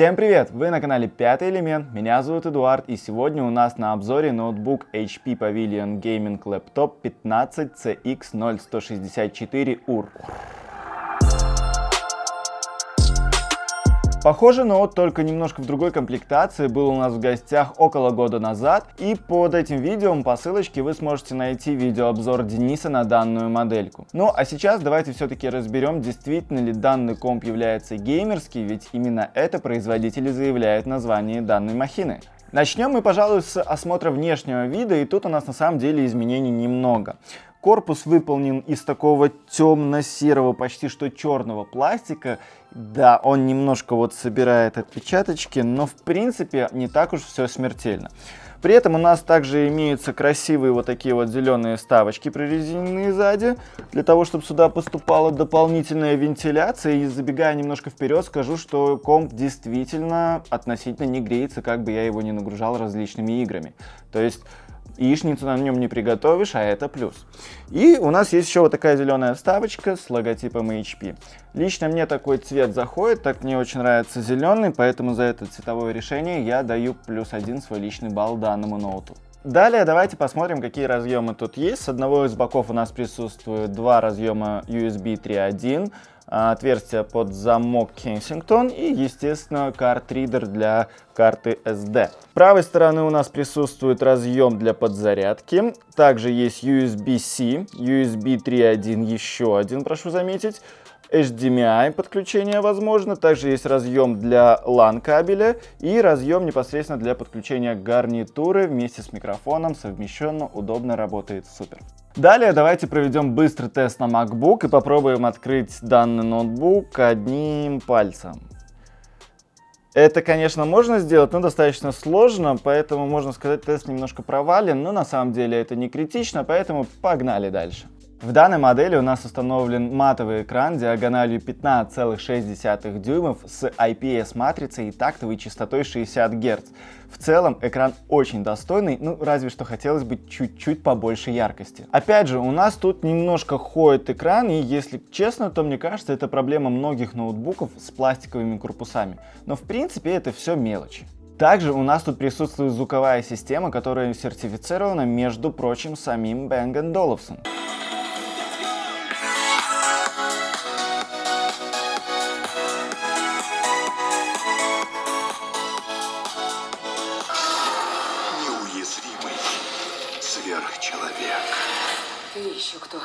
Всем привет! Вы на канале Пятый Элемент, меня зовут Эдуард и сегодня у нас на обзоре ноутбук HP Pavilion Gaming Laptop 15CX0164UR. Похоже, но только немножко в другой комплектации был у нас в гостях около года назад, и под этим видео по ссылочке вы сможете найти видеообзор Дениса на данную модельку. Ну а сейчас давайте все-таки разберем, действительно ли данный комп является геймерский, ведь именно это производители заявляют название данной махины. Начнем мы, пожалуй, с осмотра внешнего вида, и тут у нас на самом деле изменений немного. Корпус выполнен из такого темно-серого, почти что черного пластика. Да, он немножко вот собирает отпечаточки, но в принципе не так уж все смертельно. При этом у нас также имеются красивые вот такие вот зеленые ставочки прорезиненные сзади, для того, чтобы сюда поступала дополнительная вентиляция. И забегая немножко вперед, скажу, что комп действительно относительно не греется, как бы я его не нагружал различными играми. То есть Яичницу на нем не приготовишь, а это плюс. И у нас есть еще вот такая зеленая вставочка с логотипом HP. Лично мне такой цвет заходит, так мне очень нравится зеленый, поэтому за это цветовое решение я даю плюс один свой личный балл данному ноуту. Далее давайте посмотрим, какие разъемы тут есть. С одного из боков у нас присутствуют два разъема USB 3.1, а, отверстие под замок Кенсингтон и, естественно, карт-ридер для карты SD. С правой стороны у нас присутствует разъем для подзарядки. Также есть USB-C, USB 3.1 еще один, прошу заметить. HDMI подключение возможно, также есть разъем для LAN кабеля и разъем непосредственно для подключения гарнитуры вместе с микрофоном, совмещенно, удобно работает, супер. Далее давайте проведем быстрый тест на MacBook и попробуем открыть данный ноутбук одним пальцем. Это, конечно, можно сделать, но достаточно сложно, поэтому, можно сказать, тест немножко провален, но на самом деле это не критично, поэтому погнали дальше. В данной модели у нас установлен матовый экран диагональю 15,6 дюймов с IPS-матрицей и тактовой частотой 60 Гц. В целом экран очень достойный, ну разве что хотелось бы чуть-чуть побольше яркости. Опять же, у нас тут немножко ходит экран, и если честно, то мне кажется, это проблема многих ноутбуков с пластиковыми корпусами. Но в принципе это все мелочи. Также у нас тут присутствует звуковая система, которая сертифицирована, между прочим, самим Bang Olufsen. еще кто?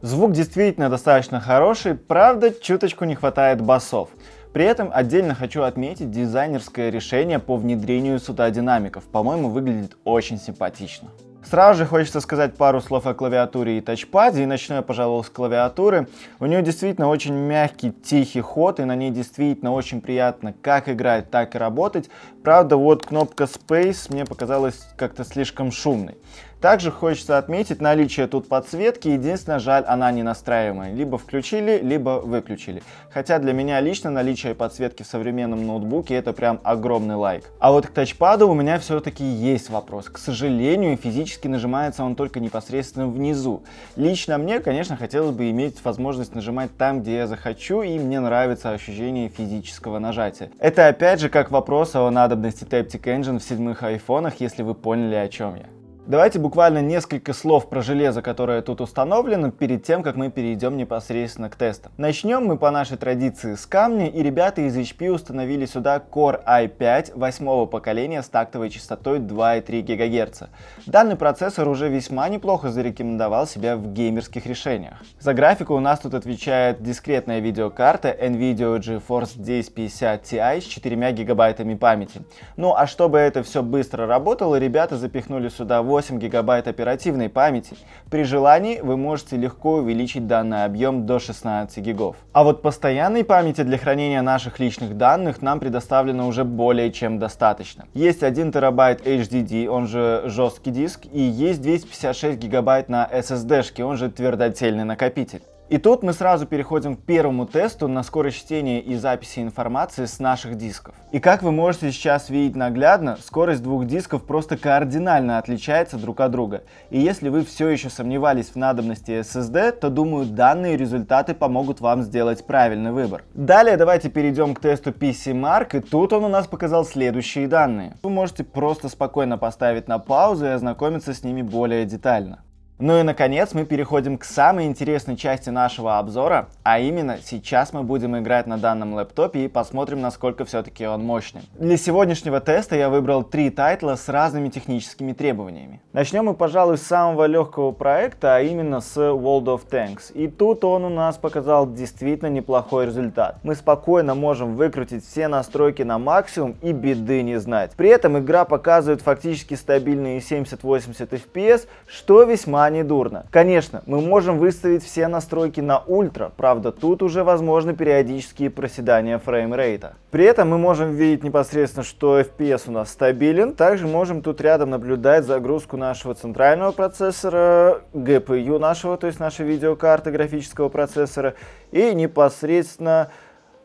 Звук действительно достаточно хороший, правда чуточку не хватает басов. При этом отдельно хочу отметить дизайнерское решение по внедрению сюда динамиков. По-моему, выглядит очень симпатично. Сразу же хочется сказать пару слов о клавиатуре и тачпаде, и начну я, пожалуй, с клавиатуры. У нее действительно очень мягкий, тихий ход, и на ней действительно очень приятно как играть, так и работать. Правда, вот кнопка Space мне показалась как-то слишком шумной. Также хочется отметить наличие тут подсветки, единственное, жаль, она не настраиваемая. Либо включили, либо выключили. Хотя для меня лично наличие подсветки в современном ноутбуке это прям огромный лайк. А вот к тачпаду у меня все-таки есть вопрос. К сожалению, физически нажимается он только непосредственно внизу. Лично мне, конечно, хотелось бы иметь возможность нажимать там, где я захочу, и мне нравится ощущение физического нажатия. Это опять же как вопрос о надобности Taptic Engine в седьмых айфонах, если вы поняли, о чем я. Давайте буквально несколько слов про железо, которое тут установлено, перед тем, как мы перейдем непосредственно к тестам. Начнем мы по нашей традиции с камня, и ребята из HP установили сюда Core i5 восьмого поколения с тактовой частотой 2,3 ГГц. Данный процессор уже весьма неплохо зарекомендовал себя в геймерских решениях. За графику у нас тут отвечает дискретная видеокарта NVIDIA GeForce 1050 Ti с 4 гигабайтами памяти. Ну а чтобы это все быстро работало, ребята запихнули сюда 8 8 гигабайт оперативной памяти. При желании вы можете легко увеличить данный объем до 16 гигов. А вот постоянной памяти для хранения наших личных данных нам предоставлено уже более чем достаточно. Есть 1 терабайт HDD, он же жесткий диск, и есть 256 гигабайт на SSD, он же твердотельный накопитель. И тут мы сразу переходим к первому тесту на скорость чтения и записи информации с наших дисков. И как вы можете сейчас видеть наглядно, скорость двух дисков просто кардинально отличается друг от друга. И если вы все еще сомневались в надобности SSD, то думаю данные результаты помогут вам сделать правильный выбор. Далее давайте перейдем к тесту PC Mark, и тут он у нас показал следующие данные. Вы можете просто спокойно поставить на паузу и ознакомиться с ними более детально. Ну и наконец мы переходим к самой интересной части нашего обзора, а именно, сейчас мы будем играть на данном лэптопе и посмотрим, насколько все-таки он мощный. Для сегодняшнего теста я выбрал три тайтла с разными техническими требованиями. Начнем мы, пожалуй, с самого легкого проекта, а именно с World of Tanks. И тут он у нас показал действительно неплохой результат. Мы спокойно можем выкрутить все настройки на максимум и беды не знать. При этом игра показывает фактически стабильные 70-80 FPS, что весьма недурно. Конечно, мы можем выставить все настройки на ультра, правда правда, тут уже возможны периодические проседания фреймрейта. При этом мы можем видеть непосредственно, что FPS у нас стабилен. Также можем тут рядом наблюдать загрузку нашего центрального процессора, GPU нашего, то есть нашей видеокарты графического процессора и непосредственно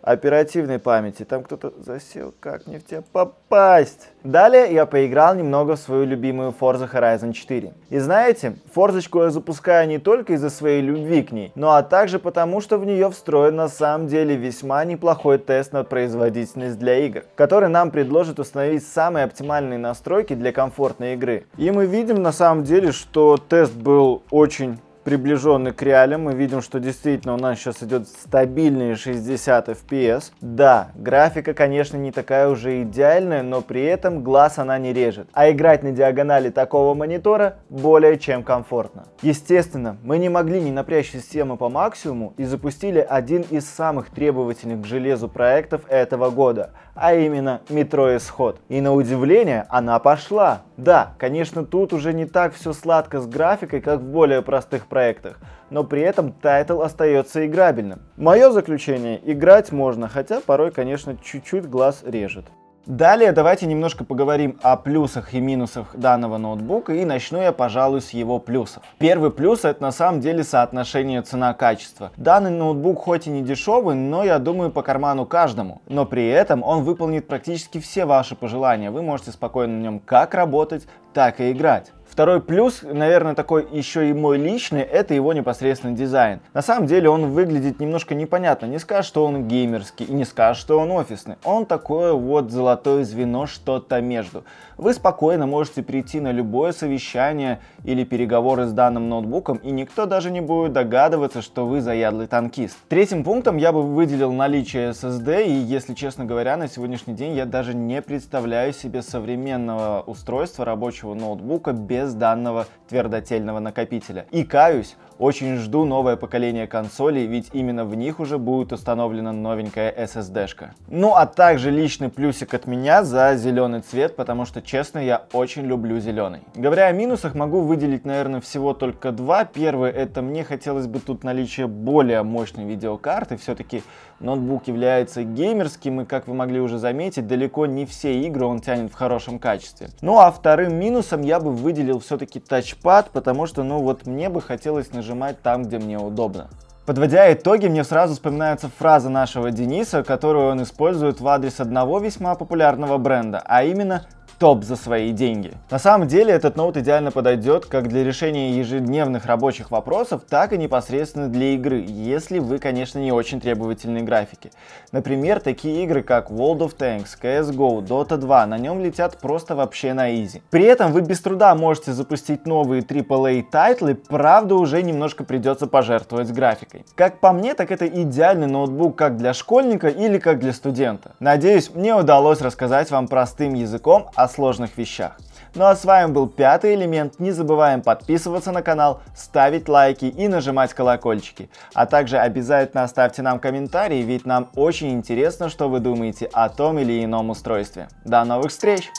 оперативной памяти. Там кто-то засел, как мне в тебя попасть? Далее я поиграл немного в свою любимую Forza Horizon 4. И знаете, форзочку я запускаю не только из-за своей любви к ней, но а также потому, что в нее встроен на самом деле весьма неплохой тест на производительность для игр, который нам предложит установить самые оптимальные настройки для комфортной игры. И мы видим на самом деле, что тест был очень приближенный к реалиям. Мы видим, что действительно у нас сейчас идет стабильные 60 FPS. Да, графика, конечно, не такая уже идеальная, но при этом глаз она не режет. А играть на диагонали такого монитора более чем комфортно. Естественно, мы не могли не напрячь систему по максимуму и запустили один из самых требовательных к железу проектов этого года, а именно Метро Исход. И на удивление она пошла. Да, конечно, тут уже не так все сладко с графикой, как в более простых проектах, но при этом тайтл остается играбельным. Мое заключение, играть можно, хотя порой, конечно, чуть-чуть глаз режет. Далее давайте немножко поговорим о плюсах и минусах данного ноутбука и начну я, пожалуй, с его плюсов. Первый плюс это на самом деле соотношение цена-качество. Данный ноутбук хоть и не дешевый, но я думаю по карману каждому. Но при этом он выполнит практически все ваши пожелания. Вы можете спокойно на нем как работать, так и играть. Второй плюс, наверное, такой еще и мой личный, это его непосредственный дизайн. На самом деле он выглядит немножко непонятно. Не скажешь, что он геймерский, и не скажешь, что он офисный. Он такое вот золотое звено, что-то между. Вы спокойно можете прийти на любое совещание или переговоры с данным ноутбуком, и никто даже не будет догадываться, что вы заядлый танкист. Третьим пунктом я бы выделил наличие SSD, и, если честно говоря, на сегодняшний день я даже не представляю себе современного устройства рабочего ноутбука без без данного твердотельного накопителя. И каюсь, очень жду новое поколение консолей, ведь именно в них уже будет установлена новенькая SSD-шка. Ну а также личный плюсик от меня за зеленый цвет, потому что, честно, я очень люблю зеленый. Говоря о минусах, могу выделить, наверное, всего только два. Первый — это мне хотелось бы тут наличие более мощной видеокарты. Все-таки ноутбук является геймерским, и, как вы могли уже заметить, далеко не все игры он тянет в хорошем качестве. Ну а вторым минусом я бы выделил все-таки тачпад, потому что, ну вот, мне бы хотелось нажимать нажимать там, где мне удобно. Подводя итоги, мне сразу вспоминается фраза нашего Дениса, которую он использует в адрес одного весьма популярного бренда, а именно топ за свои деньги. На самом деле этот ноут идеально подойдет как для решения ежедневных рабочих вопросов, так и непосредственно для игры, если вы, конечно, не очень требовательные графики. Например, такие игры, как World of Tanks, CSGO, Dota 2, на нем летят просто вообще на изи. При этом вы без труда можете запустить новые AAA тайтлы, правда уже немножко придется пожертвовать графикой. Как по мне, так это идеальный ноутбук как для школьника или как для студента. Надеюсь, мне удалось рассказать вам простым языком о сложных вещах. Ну а с вами был пятый элемент. Не забываем подписываться на канал, ставить лайки и нажимать колокольчики. А также обязательно оставьте нам комментарии, ведь нам очень интересно, что вы думаете о том или ином устройстве. До новых встреч!